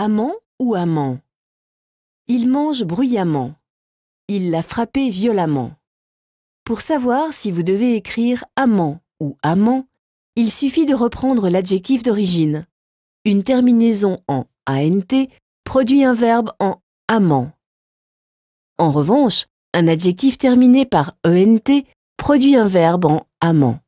Amant ou amant Il mange bruyamment. Il l'a frappé violemment. Pour savoir si vous devez écrire amant ou amant, il suffit de reprendre l'adjectif d'origine. Une terminaison en ant produit un verbe en amant. En revanche, un adjectif terminé par ent produit un verbe en amant.